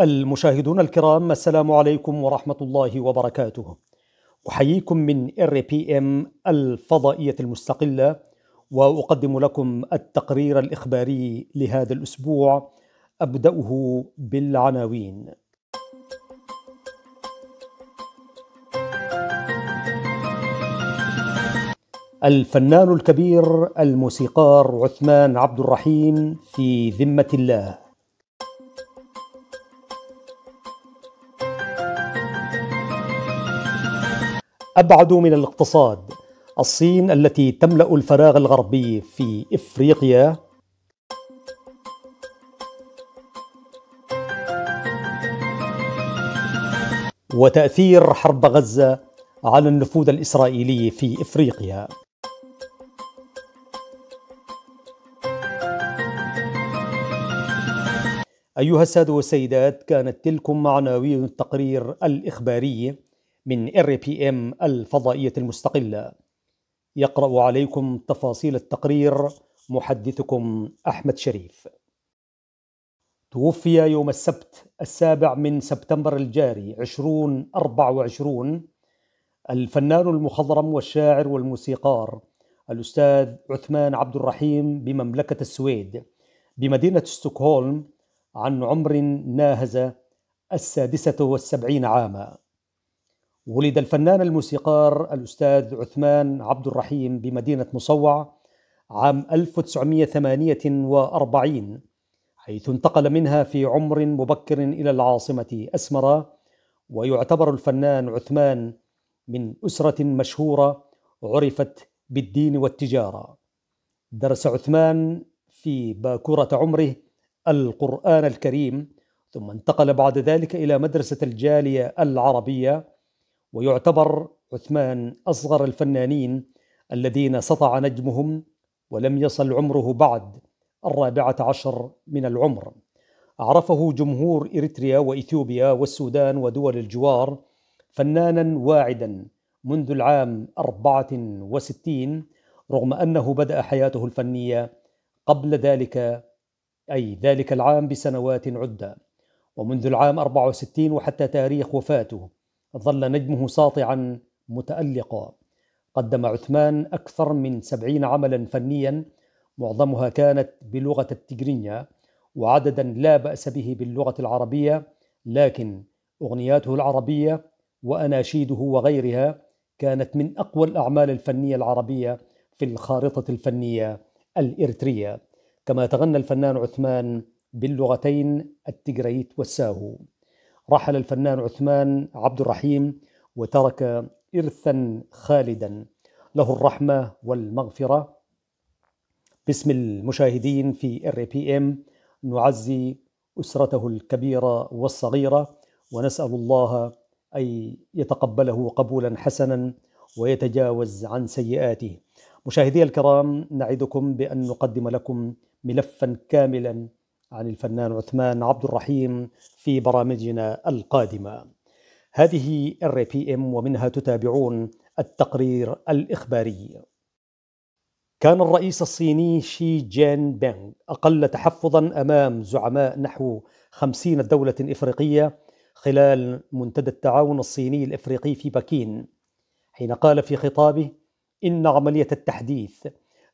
المشاهدون الكرام السلام عليكم ورحمة الله وبركاته أحييكم من ار بي ام الفضائية المستقلة وأقدم لكم التقرير الإخباري لهذا الأسبوع أبدأه بالعناوين الفنان الكبير الموسيقار عثمان عبد الرحيم في ذمة الله أبعد من الاقتصاد الصين التي تملأ الفراغ الغربي في إفريقيا وتأثير حرب غزة على النفوذ الإسرائيلي في إفريقيا أيها السادة والسيدات كانت تلكم عناوين التقرير الإخباري من ار بي ام الفضائية المستقلة يقرأ عليكم تفاصيل التقرير محدثكم أحمد شريف توفي يوم السبت السابع من سبتمبر الجاري 2024 الفنان المخضرم والشاعر والموسيقار الأستاذ عثمان عبد الرحيم بمملكة السويد بمدينة ستوكهولم عن عمر ناهز السادسة والسبعين عاماً ولد الفنان الموسيقار الأستاذ عثمان عبد الرحيم بمدينة مصوع عام 1948 حيث انتقل منها في عمر مبكر إلى العاصمة أسمرة ويعتبر الفنان عثمان من أسرة مشهورة عرفت بالدين والتجارة درس عثمان في باكورة عمره القرآن الكريم ثم انتقل بعد ذلك إلى مدرسة الجالية العربية ويعتبر عثمان أصغر الفنانين الذين سطع نجمهم ولم يصل عمره بعد الرابعة عشر من العمر عرفه جمهور إريتريا وإثيوبيا والسودان ودول الجوار فنانا واعدا منذ العام 64 رغم أنه بدأ حياته الفنية قبل ذلك أي ذلك العام بسنوات عدة ومنذ العام 64 وحتى تاريخ وفاته ظل نجمه ساطعا متألقا قدم عثمان أكثر من سبعين عملا فنيا معظمها كانت بلغة التجرينيا وعددا لا بأس به باللغة العربية لكن أغنياته العربية وأناشيده وغيرها كانت من أقوى الأعمال الفنية العربية في الخارطة الفنية الإرترية كما تغنى الفنان عثمان باللغتين التجريت والساهو رحل الفنان عثمان عبد الرحيم وترك إرثا خالدا له الرحمة والمغفرة باسم المشاهدين في ار بي ام نعزي أسرته الكبيرة والصغيرة ونسأل الله أن يتقبله قبولا حسنا ويتجاوز عن سيئاته مشاهدي الكرام نعدكم بأن نقدم لكم ملفا كاملا عن الفنان عثمان عبد الرحيم في برامجنا القادمة هذه الري بي ام ومنها تتابعون التقرير الإخباري كان الرئيس الصيني شي جين بينغ أقل تحفظا أمام زعماء نحو خمسين دولة إفريقية خلال منتدى التعاون الصيني الإفريقي في بكين حين قال في خطابه إن عملية التحديث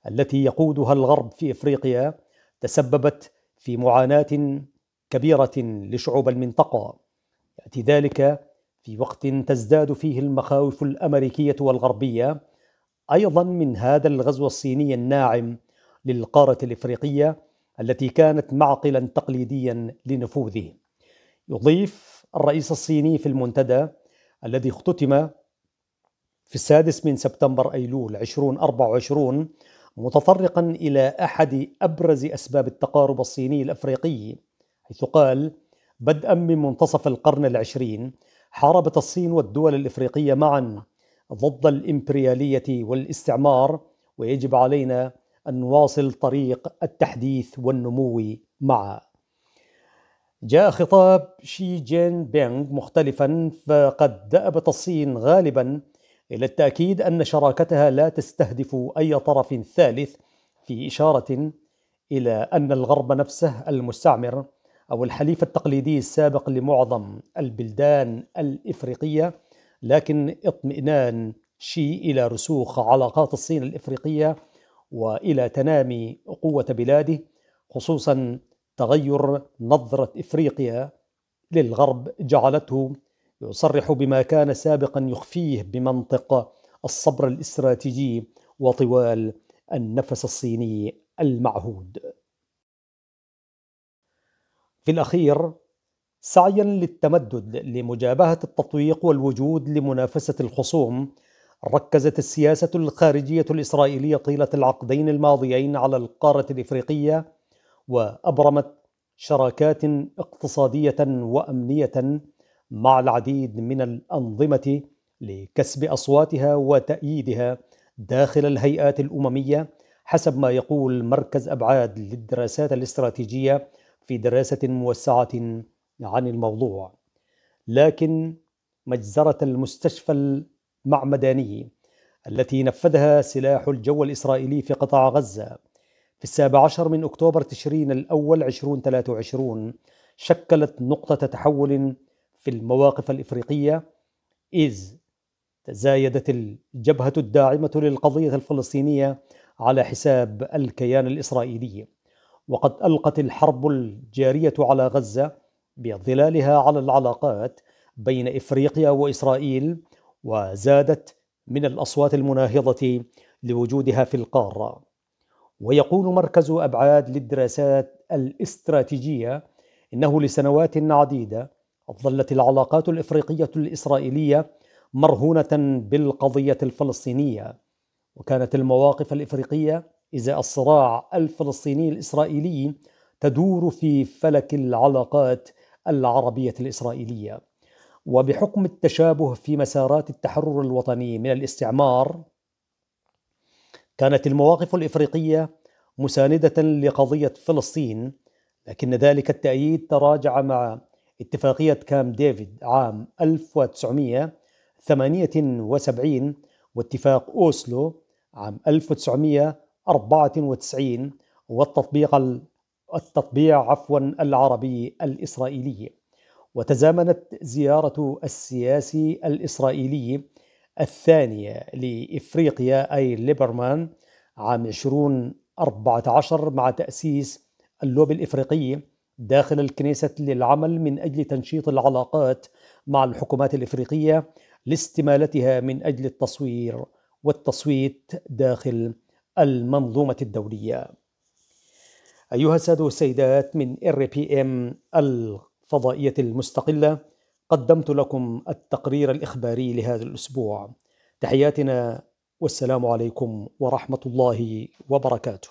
التي يقودها الغرب في إفريقيا تسببت في معاناه كبيره لشعوب المنطقه ياتي ذلك في وقت تزداد فيه المخاوف الامريكيه والغربيه ايضا من هذا الغزو الصيني الناعم للقاره الافريقيه التي كانت معقلا تقليديا لنفوذه. يضيف الرئيس الصيني في المنتدى الذي اختتم في السادس من سبتمبر ايلول 2024 متطرقا الى احد ابرز اسباب التقارب الصيني الافريقي حيث قال بدءا من منتصف القرن العشرين حاربت الصين والدول الافريقيه معا ضد الامبرياليه والاستعمار ويجب علينا ان نواصل طريق التحديث والنمو معا. جاء خطاب شي جين بينغ مختلفا فقد دأبت الصين غالبا الى التاكيد أن شراكتها لا تستهدف أي طرف ثالث في إشارة إلى أن الغرب نفسه المستعمر أو الحليف التقليدي السابق لمعظم البلدان الإفريقية لكن اطمئنان شي إلى رسوخ علاقات الصين الإفريقية وإلى تنامي قوة بلاده خصوصا تغير نظرة إفريقيا للغرب جعلته يصرح بما كان سابقا يخفيه بمنطق الصبر الاستراتيجي وطوال النفس الصيني المعهود. في الأخير سعيا للتمدد لمجابهة التطويق والوجود لمنافسة الخصوم ركزت السياسة الخارجية الإسرائيلية طيلة العقدين الماضيين على القارة الإفريقية وأبرمت شراكات اقتصادية وأمنية مع العديد من الأنظمة لكسب أصواتها وتأييدها داخل الهيئات الأممية حسب ما يقول مركز أبعاد للدراسات الاستراتيجية في دراسة موسعة عن الموضوع لكن مجزرة المستشفى المعمداني التي نفذها سلاح الجو الإسرائيلي في قطاع غزة في السابع عشر من أكتوبر تشرين الأول 2023 شكلت نقطة تحول في المواقف الإفريقية إذ تزايدت الجبهة الداعمة للقضية الفلسطينية على حساب الكيان الإسرائيلي وقد ألقت الحرب الجارية على غزة بظلالها على العلاقات بين إفريقيا وإسرائيل وزادت من الأصوات المناهضة لوجودها في القارة ويقول مركز أبعاد للدراسات الاستراتيجية إنه لسنوات عديدة ظلت العلاقات الإفريقية الإسرائيلية مرهونة بالقضية الفلسطينية وكانت المواقف الإفريقية إزاء الصراع الفلسطيني الإسرائيلي تدور في فلك العلاقات العربية الإسرائيلية وبحكم التشابه في مسارات التحرر الوطني من الاستعمار كانت المواقف الإفريقية مساندة لقضية فلسطين لكن ذلك التأييد تراجع مع اتفاقية كام ديفيد عام 1978 واتفاق أوسلو عام 1994 والتطبيق التطبيع عفوا العربي الإسرائيلي وتزامنت زيارة السياسي الإسرائيلي الثانية لإفريقيا أي ليبرمان عام 2014 مع تأسيس اللوبي الإفريقي داخل الكنيسة للعمل من أجل تنشيط العلاقات مع الحكومات الإفريقية لاستمالتها من أجل التصوير والتصويت داخل المنظومة الدولية. أيها السادة والسيدات من ار بي ام الفضائية المستقلة قدمت لكم التقرير الإخباري لهذا الأسبوع. تحياتنا والسلام عليكم ورحمة الله وبركاته.